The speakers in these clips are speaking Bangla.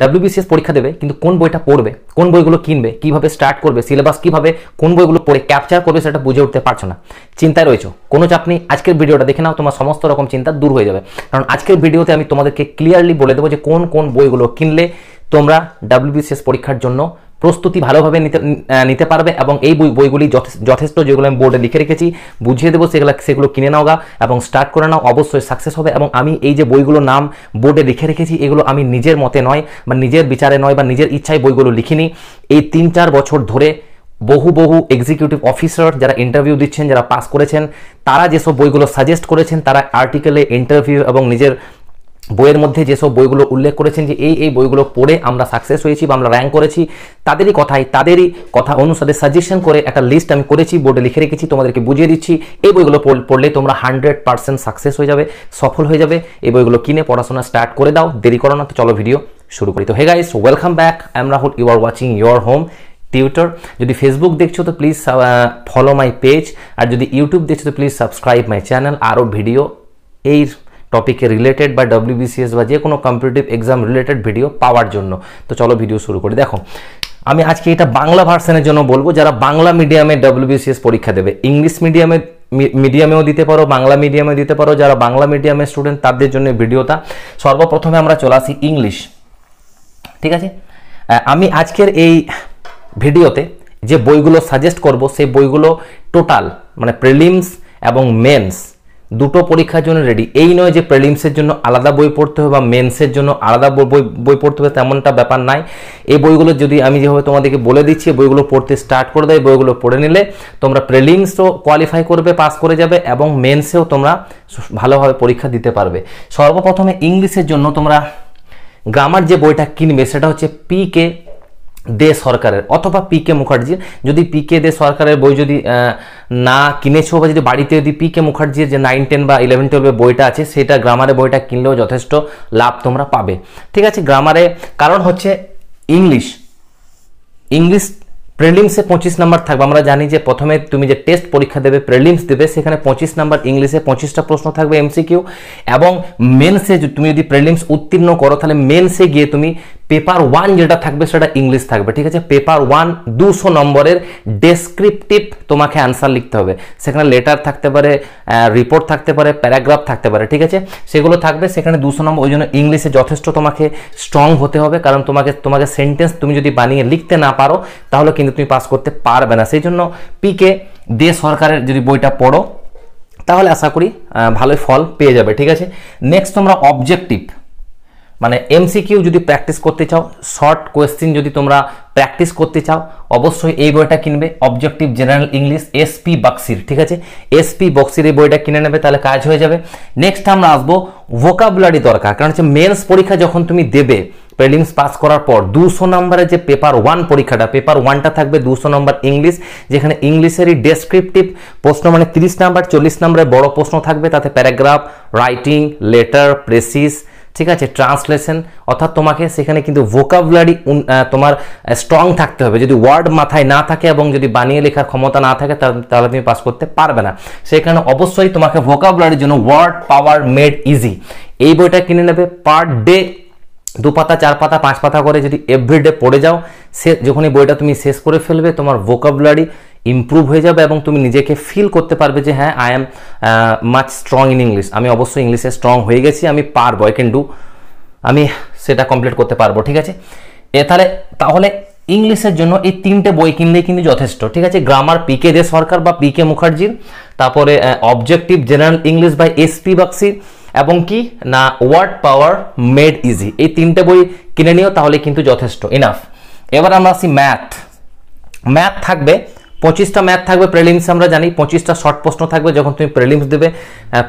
ডাব্লিউবিসিএস পরীক্ষা দেবে কিন্তু কোন বইটা পড়বে কোন বইগুলো কিনবে কিভাবে স্টার্ট করবে সিলেবাস কিভাবে কোন বইগুলো পড়ে ক্যাপচার করবে সেটা বুঝে উঠতে পারছো না চিন্তায় রয়েছো কোনো চাপ নেই আজকের ভিডিওটা দেখে নাও তোমার সমস্ত রকম চিন্তা দূর হয়ে যাবে কারণ আজকের ভিডিওতে আমি তোমাদেরকে ক্লিয়ারলি বলে দেবো যে কোন কোন বইগুলো কিনলে তোমরা ডাব্লিউবিসিএস পরীক্ষার জন্য প্রস্তুতি ভালোভাবে নিতে নিতে পারবে এবং এই বই বইগুলি যথেষ্ট যেগুলো আমি বোর্ডে লিখে রেখেছি বুঝিয়ে দেবো সেগুলো সেগুলো কিনে নাও গা এবং স্টার্ট করে নাও অবশ্যই সাকসেস হবে এবং আমি এই যে বইগুলোর নাম বোর্ডে লিখে রেখেছি এগুলো আমি নিজের মতে নয় বা নিজের বিচারে নয় বা নিজের ইচ্ছায় বইগুলো লিখিনি এই তিন চার বছর ধরে বহু বহু এক্সিকিউটিভ অফিসার যারা ইন্টারভিউ দিচ্ছেন যারা পাস করেছেন তারা যেসব বইগুলো সাজেস্ট করেছেন তারা আর্টিকেলে ইন্টারভিউ এবং নিজের বইয়ের মধ্যে যেসব বইগুলো উল্লেখ করেছেন যে এই এই বইগুলো পড়ে আমরা সাকসেস হয়েছি বা আমরা র্যাঙ্ক করেছি তাদেরই কথাই তাদেরই কথা অনুসারে সাজেশন করে একটা লিস্ট আমি করেছি বোর্ডে লিখে রেখেছি তোমাদেরকে বুঝিয়ে দিচ্ছি এই বইগুলো পড়লে তোমরা হান্ড্রেড পার্সেন্ট সাকসেস হয়ে যাবে সফল হয়ে যাবে এই বইগুলো কিনে পড়াশোনা স্টার্ট করে দাও দেরি করো না তো চলো ভিডিও শুরু করি তো hey guys welcome back I am Rahul you are watching your home tutor যদি ফেসবুক দেখছো তো প্লিজ ফলো মাই পেজ আর যদি ইউটিউব দেখছো তো প্লিজ সাবস্ক্রাইব মাই চ্যানেল আরও ভিডিও এই টপিকে রিলেটেড বা ডব্লিউবিসিএস বা যে কোনো কম্পিটিটিভ এক্সাম রিলেটেড ভিডিও পাওয়ার জন্য তো চলো ভিডিও শুরু করি দেখো আমি আজকে এটা বাংলা ভার্সনের জন্য বলবো যারা বাংলা মিডিয়ামে ডব্লিউবিসিএস পরীক্ষা দেবে ইংলিশ মিডিয়ামে মিডিয়ামেও দিতে পারো বাংলা মিডিয়ামে দিতে পারো যারা বাংলা মিডিয়ামের স্টুডেন্ট তাদের জন্য ভিডিওটা সর্বপ্রথমে আমরা চলে আসি ইংলিশ ঠিক আছে আমি আজকের এই ভিডিওতে যে বইগুলো সাজেস্ট করব সেই বইগুলো টোটাল মানে প্রিলিমস এবং মেন্স দুটো পরীক্ষার জন্য রেডি এই নয় যে প্রিলিমসের জন্য আলাদা বই পড়তে হবে বা মেন্সের জন্য আলাদা বই বই পড়তে হবে তেমনটা ব্যাপার নাই এই বইগুলো যদি আমি যেভাবে তোমাদেরকে বলে দিচ্ছি বইগুলো পড়তে স্টার্ট করে দেয় বইগুলো পড়ে নিলে তোমরা প্রিলিমসও কোয়ালিফাই করবে পাস করে যাবে এবং মেন্সেও তোমরা ভালোভাবে পরীক্ষা দিতে পারবে সর্বপ্রথমে ইংলিশের জন্য তোমরা গ্রামার যে বইটা কিনবে সেটা হচ্ছে পি কে দে সরকারের অথবা পি কে মুখার্জির যদি পি কে দে সরকারের বই যদি না কিনেছো বা যদি বাড়িতে যদি পি কে মুখার্জির যে নাইন টেন বা ইলেভেন টুয়েলভের বইটা আছে সেটা গ্রামারে বইটা কিনলেও যথেষ্ট লাভ তোমরা পাবে ঠিক আছে গ্রামারে কারণ হচ্ছে ইংলিশ ইংলিশ প্রেলিমসে পঁচিশ নাম্বার থাকবে আমরা জানি যে প্রথমে তুমি যে টেস্ট পরীক্ষা দেবে প্রেলিমস দেবে সেখানে পঁচিশ নাম্বার ইংলিশে পঁচিশটা প্রশ্ন থাকবে এমসিকিউ এবং মেনসে তুমি যদি প্রেলিমস উত্তীর্ণ করো তাহলে মেনসে গিয়ে তুমি পেপার ওয়ান যেটা থাকবে সেটা ইংলিশ থাকবে ঠিক আছে পেপার ওয়ান দুশো নম্বরের ডেসক্রিপটিভ তোমাকে অ্যান্সার লিখতে হবে সেখানে লেটার থাকতে পারে রিপোর্ট থাকতে পারে প্যারাগ্রাফ থাকতে পারে ঠিক আছে সেগুলো থাকবে সেখানে দুশো নম্বর ওই জন্য ইংলিশে যথেষ্ট তোমাকে স্ট্রং হতে হবে কারণ তোমাকে তোমাকে সেন্টেন্স তুমি যদি বানিয়ে লিখতে না পারো তাহলে কিন্তু তুমি পাস করতে পারবে না সেই জন্য পিকে দে সরকারের যদি বইটা পড়ো তাহলে আশা করি ভালোই ফল পেয়ে যাবে ঠিক আছে নেক্সট তোমরা অবজেক্টিভ মানে এমসিকিউ যদি প্র্যাকটিস করতে চাও শর্ট কোয়েশ্চেন যদি তোমরা প্র্যাকটিস করতে চাও অবশ্যই এই বইটা কিনবে অবজেক্টিভ জেনারেল ইংলিশ এসপি বক্সির ঠিক আছে এসপি বক্সির এই বইটা কিনে নেবে তাহলে কাজ হয়ে যাবে নেক্সট আমরা আসবো ভোকাবুলারি দরকার কারণ হচ্ছে মেন্স পরীক্ষা যখন তুমি দেবে প্রিলিমস পাস করার পর দুশো নম্বরের যে পেপার ওয়ান পরীক্ষাটা পেপার ওয়ানটা থাকবে দুশো নম্বর ইংলিশ যেখানে ইংলিশেরই ডেসক্রিপটিভ প্রশ্ন মানে তিরিশ নাম্বার চল্লিশ নম্বরের বড় প্রশ্ন থাকবে তাতে প্যারাগ্রাফ রাইটিং লেটার প্রেসিস ঠিক আছে ট্রান্সলেশন অর্থাৎ তোমাকে সেখানে কিন্তু ভোকাবুলারি তোমার স্ট্রং থাকতে হবে যদি ওয়ার্ড মাথায় না থাকে এবং যদি বানিয়ে লেখার ক্ষমতা না থাকে তাহলে তুমি পাস করতে পারবে না সেখানে অবশ্যই তোমাকে ভোকাবুলারির জন্য ওয়ার্ড পাওয়ার মেড ইজি এই বইটা কিনে নেবে পার ডে দু পাতা চার পাতা পাঁচ পাতা করে যদি এভরিডে পড়ে যাও সে যখন এই বইটা তুমি শেষ করে ফেলবে তোমার ভোকাবুলারি ইম্প্রুভ হয়ে যাবে এবং তুমি নিজেকে ফিল করতে পারবে যে হ্যাঁ I am much strong in English আমি অবশ্যই ইংলিশে স্ট্রং হয়ে গেছি আমি পারবো আই ক্যান ডু আমি সেটা কমপ্লিট করতে পারবো ঠিক আছে এ তাহলে তাহলে ইংলিশের জন্য এই তিনটে বই কিনলেই কিন্তু যথেষ্ট ঠিক আছে গ্রামার কে দে সরকার বা পিকে মুখার্জির তারপরে objective general English by S P বাক্সির এবং কি না ওয়ার্ড পাওয়ার মেড ইজি এই তিনটে বই কিনে নিও তাহলে কিন্তু যথেষ্ট ইনাফ এবার আমরা আসি ম্যাথ ম্যাথ থাকবে পঁচিশটা ম্যাথ থাকবে প্রিলিমস আমরা জানি পঁচিশটা শর্ট প্রশ্ন থাকবে যখন তুমি প্রিলিমস দেবে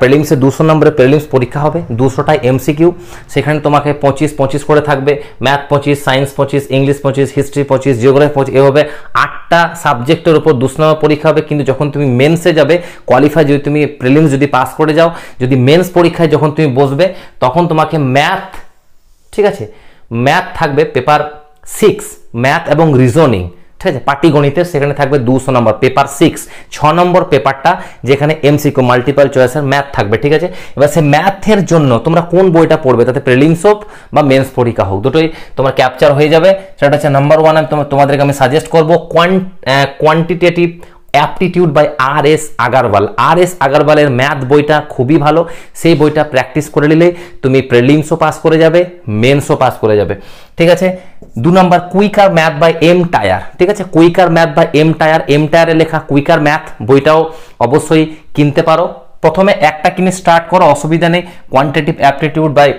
প্রিলিমসে দুশো নম্বরে প্রিলিমস পরীক্ষা হবে দুশোটায় এমসিকিউ সেখানে তোমাকে পঁচিশ পঁচিশ করে থাকবে ম্যাথ পঁচিশ সায়েন্স পঁচিশ ইংলিশ পঁচিশ হিস্ট্রি পঁচিশ জিওগ্রাফি পঁচিশ এভাবে আটটা সাবজেক্টের উপর দুশো নম্বর পরীক্ষা হবে কিন্তু যখন তুমি মেন্সে যাবে কোয়ালিফাই যদি তুমি প্রেলিমস যদি পাস করে যাও যদি মেন্স পরীক্ষায় যখন তুমি বসবে তখন তোমাকে ম্যাথ ঠিক আছে ম্যাথ থাকবে পেপার সিক্স ম্যাথ এবং রিজনিং ঠিক আছে গণিতের সেখানে থাকবে দুশো নম্বর পেপার সিক্স ছ নম্বর পেপারটা যেখানে এমসিকিউ মাল্টিপাল চয়েসের ম্যাথ থাকবে ঠিক আছে এবার সে ম্যাথের জন্য তোমরা কোন বইটা পড়বে তাতে প্রিলিমস হোক বা মেন্স পরীক্ষা হোক দুটোই তোমার ক্যাপচার হয়ে যাবে সেটা হচ্ছে নাম্বার ওয়ান আমি তোমাদেরকে আমি সাজেস্ট করবো quantitative aptitude by R S Agarwal R S আগারওয়ালের ম্যাথ বইটা খুবই ভালো সেই বইটা প্র্যাকটিস করে নিলে তুমি প্রেলিমসও পাস করে যাবে মেন্সও পাস করে যাবে ঠিক আছে দু number quicker math by M Tyra ঠিক আছে quicker math by M Tyra M টায়ারে লেখা কুইকার ম্যাথ বইটাও অবশ্যই কিনতে পারো প্রথমে একটা কিনে স্টার্ট করো অসুবিধা নেই quantitative aptitude by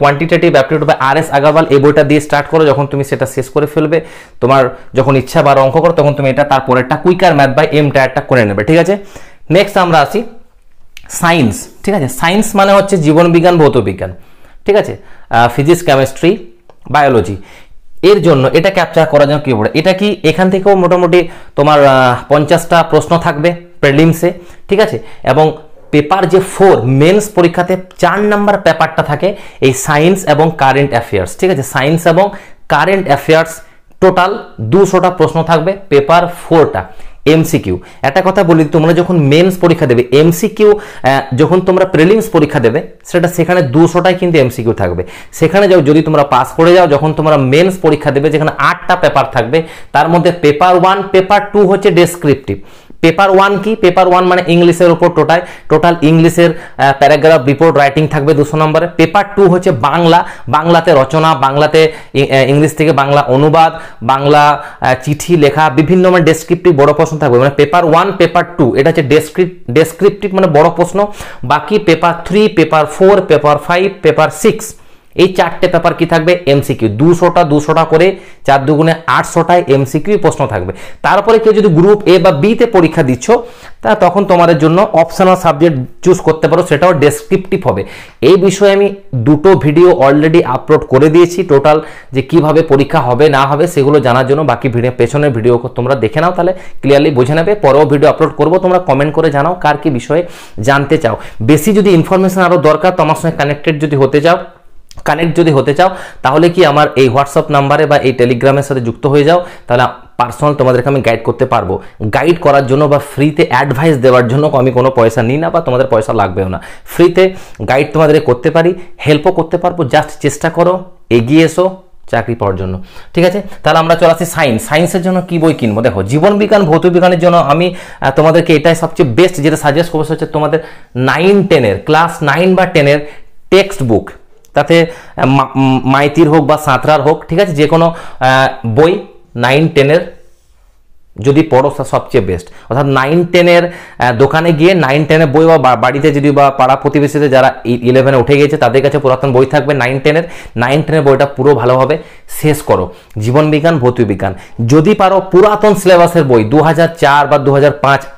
quantitative aptitude by R S Agarwal এই বইটা দিয়ে স্টার্ট করো যখন তুমি সেটা শেষ করে ফেলবে তোমার যখন ইচ্ছা বা অঙ্ক করো তখন তুমি এটা তারপর একটা কুইকার ম্যাথ বাই এম টায়ারটা করে নেবে ঠিক আছে নেক্সট আমরা আসি সায়েন্স ঠিক আছে সায়েন্স মানে হচ্ছে জীবনবিজ্ঞান ভৌত বিজ্ঞান ঠিক আছে ফিজিক্স কেমিস্ট্রি বায়োলজি এর জন্য এটা ক্যাপচার করার জন্য কী পড়ে এটা কি এখান থেকেও মোটামুটি তোমার পঞ্চাশটা প্রশ্ন থাকবে প্রেলিমসে ঠিক আছে এবং পেপার যে ফোর মেন্স পরীক্ষাতে চার নাম্বার পেপারটা থাকে এই সায়েন্স এবং কারেন্ট অ্যাফেয়ার্স ঠিক আছে সায়েন্স এবং কারেন্ট অ্যাফেয়ার্স টোটাল দুশোটা প্রশ্ন থাকবে পেপার ফোরটা এমসিকিউ একটা কথা বলি তোমরা যখন মেন্স পরীক্ষা দেবে এমসিকিউ যখন তোমরা প্রিলিমস পরীক্ষা দেবে সেটা সেখানে দুশোটাই কিন্তু এমসিকিউ থাকবে সেখানে যাও যদি তোমরা পাস করে যাও যখন তোমরা মেন্স পরীক্ষা দেবে যেখানে আটটা পেপার থাকবে তার মধ্যে পেপার ওয়ান পেপার টু হচ্ছে ডেসক্রিপটিভ পেপার ওয়ান কি পেপার ওয়ান মানে ইংলিশের উপর টোটাল টোটাল ইংলিশের প্যারাগ্রাফ রিপোর্ট রাইটিং থাকবে দুশো নম্বরে পেপার টু হচ্ছে বাংলা বাংলাতে রচনা বাংলাতে ইংলিশ থেকে বাংলা অনুবাদ বাংলা চিঠি লেখা বিভিন্ন মানে ডেসক্রিপটিভ বড় প্রশ্ন থাকবে মানে পেপার ওয়ান পেপার টু এটা হচ্ছে ডেসক্রিপ ডেসক্রিপটিভ মানে বড় প্রশ্ন বাকি paper three paper four paper five paper six এই চারটে পেপার কি থাকবে এমসিকিউ দুশোটা দুশোটা করে চার দুগুণে আটশোটায় এমসিকিউ প্রশ্ন থাকবে তারপরে কেউ যদি গ্রুপ এ বা বিতে পরীক্ষা দিচ্ছ তা তখন তোমাদের জন্য অপশনাল সাবজেক্ট চুজ করতে পারো সেটাও ডেসক্রিপটিভ হবে এই বিষয়ে আমি দুটো ভিডিও অলরেডি আপলোড করে দিয়েছি টোটাল যে কিভাবে পরীক্ষা হবে না হবে সেগুলো জানার জন্য বাকি ভিডিও পেছনের ভিডিও তোমরা দেখে নাও তাহলে ক্লিয়ারলি বুঝে নেবে পরেও ভিডিও আপলোড করবো তোমরা কমেন্ট করে জানাও কার কি বিষয়ে জানতে চাও বেশি যদি ইনফরমেশন আরও দরকার তোমার সঙ্গে কানেক্টেড যদি হতে চাও কানেক্ট যদি হতে চাও তাহলে কি আমার এই হোয়াটসঅ্যাপ নাম্বারে বা এই টেলিগ্রামের সাথে যুক্ত হয়ে যাও তাহলে পার্সোনাল তোমাদেরকে আমি গাইড করতে পারবো গাইড করার জন্য বা ফ্রিতে অ্যাডভাইস দেওয়ার জন্য আমি কোনো পয়সা নিই না বা তোমাদের পয়সা লাগবেও না ফ্রিতে গাইড তোমাদের করতে পারি হেল্পও করতে পারবো জাস্ট চেষ্টা করো এগিয়ে এসো চাকরি পাওয়ার জন্য ঠিক আছে তাহলে আমরা চলে আসি সায়েন্স সায়েন্সের জন্য কী বই কিনবো দেখো জীবনবিজ্ঞান বিজ্ঞান ভৌত বিজ্ঞানের জন্য আমি তোমাদেরকে এটাই সবচেয়ে বেস্ট যেটা সাজেস্ট করবো হচ্ছে তোমাদের নাইন টেনের ক্লাস নাইন বা টেনের টেক্সট বুক তাতে মাইতির হোক বা সাঁতরার হোক ঠিক আছে যে কোনো বই নাইন টেনের যদি পড়ো সবচেয়ে বেস্ট অর্থাৎ নাইন টেনের দোকানে গিয়ে নাইন টেনের বই বা বাড়িতে যদি বা পাড়া প্রতিবেশীতে যারা ইলেভেনে e-, উঠে গিয়েছে তাদের কাছে পুরাতন বই থাকবে নাইন টেনের নাইন টেনের বইটা পুরো ভালোভাবে শেষ করো জীবন বিজ্ঞান ভৌতিক বিজ্ঞান যদি পারো পুরাতন সিলেবাসের বই দু বা দু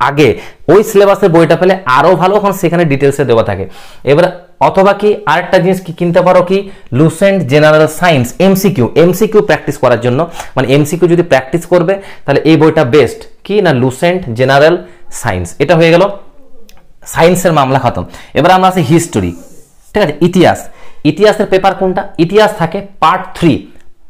আগে ওই সিলেবাসের বইটা পেলে আরও ভালো কারণ সেখানে ডিটেলসে দেওয়া থাকে এবার অথবা কি আরেকটা জিনিস কি কিনতে পারো কি Lucent general science MCQ MCQ practice করার জন্য মানে এমসিকিউ যদি প্র্যাকটিস করবে তাহলে এই বইটা বেস্ট কি না লুসেন্ট জেনারেল সায়েন্স এটা হয়ে গেল সায়েন্সের মামলা খতম এবার আমরা আছি হিস্টোরি ঠিক আছে ইতিহাস ইতিহাসের পেপার কোনটা ইতিহাস থাকে পার্ট থ্রি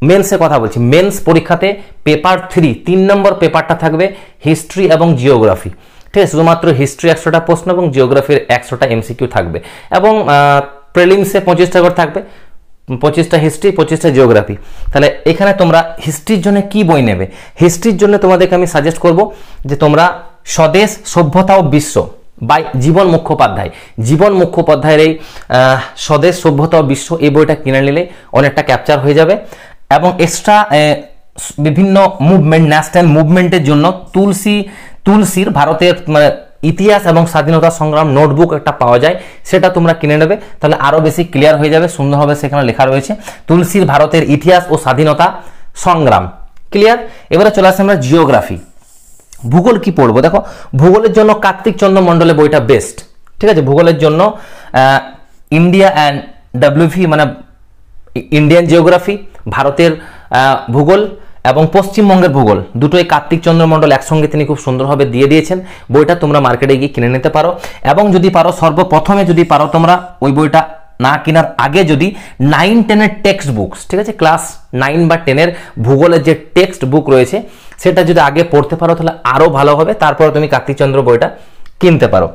মেন্সের কথা বলছি মেন্স পরীক্ষাতে পেপার থ্রি তিন নম্বর পেপারটা থাকবে হিস্ট্রি এবং জিওগ্রাফি ঠিক আছে শুধুমাত্র হিস্ট্রি একশোটা প্রশ্ন এবং জিওগ্রাফির একশোটা এমসিকিউ থাকবে এবং প্রেলিমসে পঁচিশটা করে থাকবে পঁচিশটা হিস্ট্রি পঁচিশটা জিওগ্রাফি তাহলে এখানে তোমরা হিস্ট্রির জন্য কি বই নেবে হিস্ট্রির জন্য তোমাদেরকে আমি সাজেস্ট করব যে তোমরা স্বদেশ সভ্যতা ও বিশ্ব বাই জীবন মুখোপাধ্যায় জীবন মুখোপাধ্যায়ের এই স্বদেশ সভ্যতা ও বিশ্ব এই বইটা কিনে নিলে অনেকটা ক্যাপচার হয়ে যাবে এবং এক্সট্রা বিভিন্ন মুভমেন্ট ন্যাশনাল মুভমেন্টের জন্য তুলসী তুলসীর ভারতের মানে ইতিহাস এবং স্বাধীনতা সংগ্রাম নোটবুক একটা পাওয়া যায় সেটা তোমরা কিনে নেবে তাহলে আরও বেশি ক্লিয়ার হয়ে যাবে সুন্দরভাবে সেখানে লেখা রয়েছে তুলসীর ভারতের ইতিহাস ও স্বাধীনতা সংগ্রাম ক্লিয়ার এবারে চলে আসে আমরা জিওগ্রাফি ভূগোল কি পড়বো দেখো ভূগোলের জন্য কার্তিক চন্দ্র মণ্ডলে বইটা বেস্ট ঠিক আছে ভূগোলের জন্য ইন্ডিয়া অ্যান্ড ডাব্লিউভি মানে ইন্ডিয়ান জিওগ্রাফি ভারতের ভূগোল এবং পশ্চিমবঙ্গের ভূগোল দুটোই কার্তিক চন্দ্র একসঙ্গে তিনি খুব সুন্দরভাবে দিয়ে দিয়েছেন বইটা তোমরা মার্কেটে গিয়ে কিনে নিতে পারো এবং যদি পারো সর্বপ্রথমে যদি পারো তোমরা ওই বইটা না কেনার আগে যদি নাইন টেনের টেক্সট বুকস ঠিক আছে ক্লাস নাইন বা টেনের ভূগোলের যে টেক্সট বুক রয়েছে সেটা যদি আগে পড়তে পারো তাহলে আরও ভালো হবে তারপরে তুমি কার্তিকচন্দ্র বইটা কিনতে পারো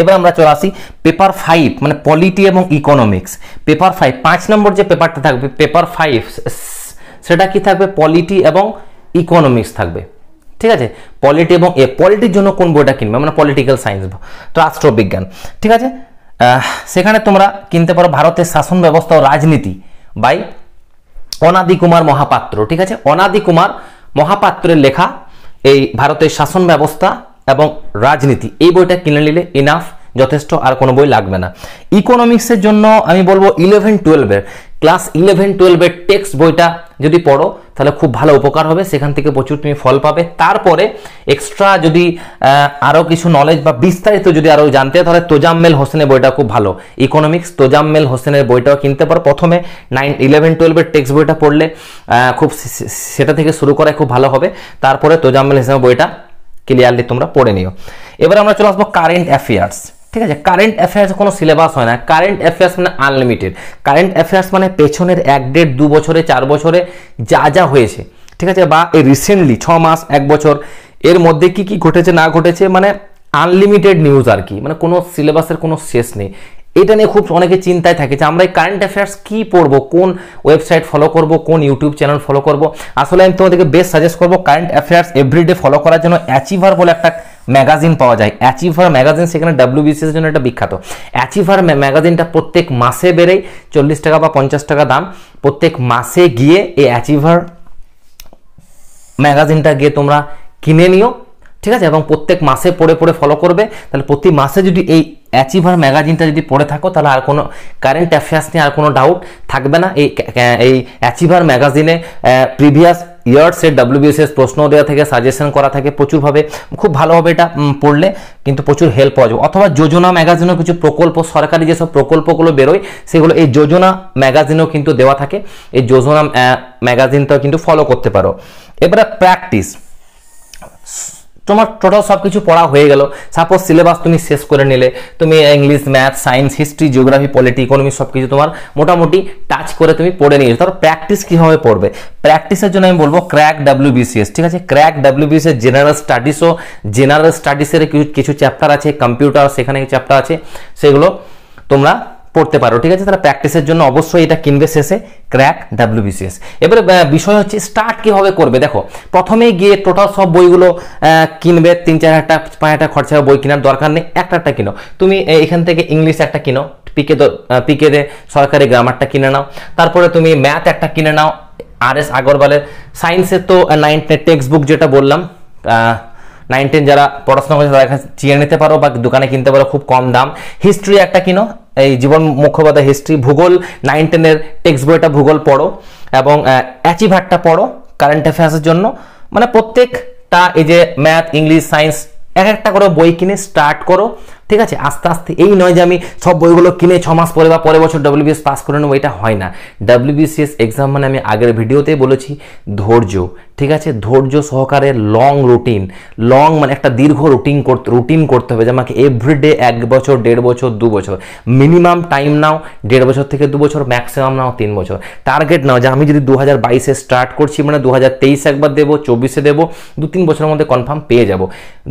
এবার আমরা চলে আসি পেপার ফাইভ মানে পলিটি এবং ইকোনমিক্স পেপার ফাইভ পাঁচ নম্বর যে পেপারটা থাকবে পেপার ফাইভ সেটা কি থাকবে পলিটি এবং ইকোনমিক্স থাকবে ঠিক আছে পলিটি এবং এ পলিটির জন্য কোন বইটা কিনবে মানে পলিটিক্যাল সায়েন্স রাষ্ট্রবিজ্ঞান ঠিক আছে সেখানে তোমরা কিনতে পারো ভারতের শাসন ব্যবস্থা ও রাজনীতি বাই অনাদি কুমার মহাপাত্র ঠিক আছে অনাদি কুমার মহাপাত্রের লেখা এই ভারতের শাসন ব্যবস্থা এবং রাজনীতি এই বইটা কিনে নিলে ইনাফ যথেষ্ট আর কোনো বই লাগবে না ইকোনমিক্সের জন্য আমি বলবো ইলেভেন টুয়েলভের ক্লাস ইলেভেন টুয়েলভের টেক্সট বইটা যদি পড়ো তাহলে খুব ভালো উপকার হবে সেখান থেকে প্রচুর তুমি ফল পাবে তারপরে এক্সট্রা যদি আরও কিছু নলেজ বা বিস্তারিত যদি আরও জানতে তাহলে তোজাম্মেল হোসেনের বইটা খুব ভালো ইকোনমিক্স তোজাম্মেল হোসেনের বইটাও কিনতে পারো প্রথমে নাইন ইলেভেন টুয়েলভের টেক্সট বইটা পড়লে খুব সেটা থেকে শুরু করাই খুব ভালো হবে তারপরে তোজাম্মেল হোসেনের বইটা ক্লিয়ারলি তোমরা পড়ে নিও এবার আমরা চলে আসবো কারেন্ট অ্যাফেয়ার্স ঠিক আছে কারেন্ট অ্যাফেয়ার্স কোনো সিলেবাস হয় না কারেন্ট অ্যাফেয়ার্স মানে আনলিমিটেড কারেন্ট অ্যাফেয়ার্স মানে পেছনের এক দেড় দু বছরে চার বছরে যা যা হয়েছে ঠিক আছে বা এই রিসেন্টলি ছ মাস এক বছর এর মধ্যে কি কি ঘটেছে না ঘটেছে মানে আনলিমিটেড নিউজ আর কি মানে কোনো সিলেবাসের কোনো শেষ নেই এটা নিয়ে খুব অনেকে চিন্তায় থাকে যে আমরা এই কারেন্ট অ্যাফেয়ার্স কী পড়বো কোন ওয়েবসাইট ফলো করব কোন ইউটিউব চ্যানেল ফলো করব আসলে আমি তোমাদেরকে বেস্ট সাজেস্ট করবো কারেন্ট অ্যাফেয়ার্স এভরিডে ফলো করার জন্য অ্যাচিভার বলে একটা ম্যাগাজিন পাওয়া যায় অ্যাচিভার ম্যাগাজিন সেখানে বিসিএস জন্য একটা বিখ্যাত অ্যাচিভার ম্যাগাজিনটা প্রত্যেক মাসে বেড়েই চল্লিশ টাকা বা পঞ্চাশ টাকা দাম প্রত্যেক মাসে গিয়ে এই অ্যাচিভার ম্যাগাজিনটা গিয়ে তোমরা কিনে নিও ঠিক আছে এবং প্রত্যেক মাসে পড়ে পড়ে ফলো করবে তাহলে প্রতি মাসে যদি এই অ্যাচিভার ম্যাগাজিনটা যদি পড়ে থাকো তাহলে আর কোনো কারেন্ট অ্যাফেয়ার্স নিয়ে আর কোনো ডাউট থাকবে না এই এই অ্যাচিভার ম্যাগাজিনে প্রিভিয়াস ডাব্লিউ বিএসএস প্রশ্ন দেওয়া থাকে সাজেশন করা থাকে প্রচুরভাবে খুব ভালোভাবে এটা পড়লে কিন্তু প্রচুর হেল্প পাওয়া যাবে অথবা যোজনা ম্যাগাজিনও কিছু প্রকল্প সরকারি যেসব প্রকল্পগুলো বেরোয় সেগুলো এই যোজনা ম্যাগাজিনও কিন্তু দেওয়া থাকে এই যোজনা ম্যাগাজিনটাও কিন্তু ফলো করতে পারো এবারে প্র্যাকটিস তোমার টোটাল সব কিছু পড়া হয়ে গেল সাপোজ সিলেবাস তুমি শেষ করে নিলে তুমি English math science history geography polity economy সব কিছু তোমার মোটামুটি টাচ করে তুমি পড়ে নিয়েছো তার প্র্যাকটিস কীভাবে পড়বে প্র্যাকটিসের জন্য আমি বলবো ক্র্যাক ডাব্লিউবিসিএস ঠিক আছে ক্র্যাক বিসিএস জেনারেল স্টাডিসও জেনারেল স্টাডিসের কিছু কিছু চ্যাপ্টার আছে কম্পিউটার সেখানে চ্যাপ্টার আছে সেগুলো তোমরা পড়তে পারো ঠিক আছে তাহলে প্র্যাকটিসের জন্য অবশ্যই এটা কিনবে শেষে ক্র্যাক ডাব্লিউবিসিএস এবারে বিষয় হচ্ছে স্টার্ট কীভাবে করবে দেখো প্রথমেই গিয়ে টোটাল সব বইগুলো কিনবে তিন চার হাজার টাকা পাঁচ হাজার খরচা বই কেনার দরকার নেই একটা একটা কিনো তুমি এখান থেকে ইংলিশ একটা কিনো পিকে পিকে সরকারি গ্রামারটা কিনে নাও তারপরে তুমি ম্যাথ একটা কিনে নাও আর এস আগরওয়ালের সায়েন্সের তো নাইন টেক্সট বুক যেটা বললাম নাইন টেন যারা পড়াশোনা করছে তাদের চিনে নিতে পারো বা দোকানে কিনতে পারো খুব কম দাম হিস্ট্রি একটা কিনো এই জীবন মুখ্যপাধ্যায় হিস্ট্রি ভূগোল নাইন টেনের টেক্সট বইটা ভূগোল পড়ো এবং অ্যাচিভারটা পড়ো কারেন্ট অ্যাফেয়ার্সের জন্য মানে প্রত্যেকটা এই যে ম্যাথ ইংলিশ সায়েন্স এক একটা করে বই কিনে স্টার্ট করো ঠিক আছে আস্তে আস্তে এই নয় যে আমি সব বইগুলো কিনে ছ মাস পরে বা পরের বছর ডব্লিউবিএস পাস করে নেবো এটা হয় না ডাব্লিউবিসিএস এক্সাম মানে আমি আগের ভিডিওতেই বলেছি ধৈর্য ঠিক আছে ধৈর্য সহকারে লং রুটিন লং মানে একটা দীর্ঘ রুটিন করতে রুটিন করতে হবে যে আমাকে এভরিডে এক বছর দেড় বছর দু বছর মিনিমাম টাইম নাও দেড় বছর থেকে দু বছর ম্যাক্সিমাম নাও তিন বছর টার্গেট নাও যে আমি যদি দু হাজার বাইশে স্টার্ট করছি মানে দু হাজার তেইশে একবার দেবো চব্বিশে দেবো দু তিন বছরের মধ্যে কনফার্ম পেয়ে যাব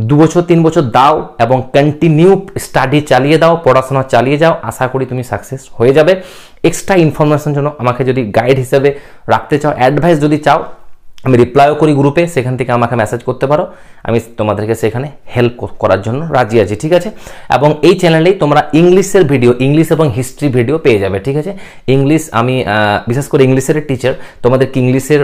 দু বছর তিন বছর দাও এবং কন্টিনিউ স্টাডি চালিয়ে দাও পড়াশোনা চালিয়ে যাও আশা করি তুমি সাকসেস হয়ে যাবে এক্সট্রা ইনফরমেশন জন্য আমাকে যদি গাইড হিসেবে রাখতে চাও অ্যাডভাইস যদি চাও আমি রিপ্লাইও করি গ্রুপে সেখান থেকে আমাকে মেসেজ করতে পারো আমি তোমাদেরকে সেখানে হেল্প করার জন্য রাজি আছি ঠিক আছে এবং এই চ্যানেলেই তোমরা ইংলিশের ভিডিও ইংলিশ এবং হিস্ট্রি ভিডিও পেয়ে যাবে ঠিক আছে ইংলিশ আমি বিশেষ করে ইংলিশের টিচার তোমাদেরকে ইংলিশের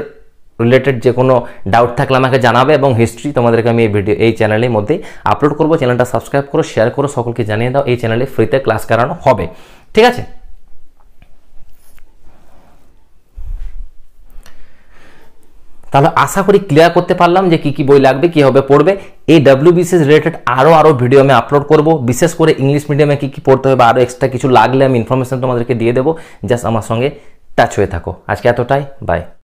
রিলেটেড যে কোনো ডাউট থাকলে আমাকে জানাবে এবং হিস্ট্রি তোমাদেরকে আমি এই ভিডিও এই চ্যানেলের মধ্যে আপলোড করবো চ্যানেলটা সাবস্ক্রাইব করো শেয়ার করো সকলকে জানিয়ে দাও এই চ্যানেলে ফ্রিতে ক্লাস করানো হবে ঠিক আছে তাহলে আশা করি ক্লিয়ার করতে পারলাম যে কি কি বই লাগবে কীভাবে পড়বে এই ডাব্লিউবিসিএস রিলেটেড আরও আরও ভিডিও আমি আপলোড করবো বিশেষ করে ইংলিশ মিডিয়ামে কী কী পড়তে হবে আরও এক্সট্রা কিছু লাগলে আমি ইনফরমেশান তোমাদেরকে দিয়ে দেবো জাস্ট আমার সঙ্গে টাচ হয়ে থাকো আজকে এতটাই বাই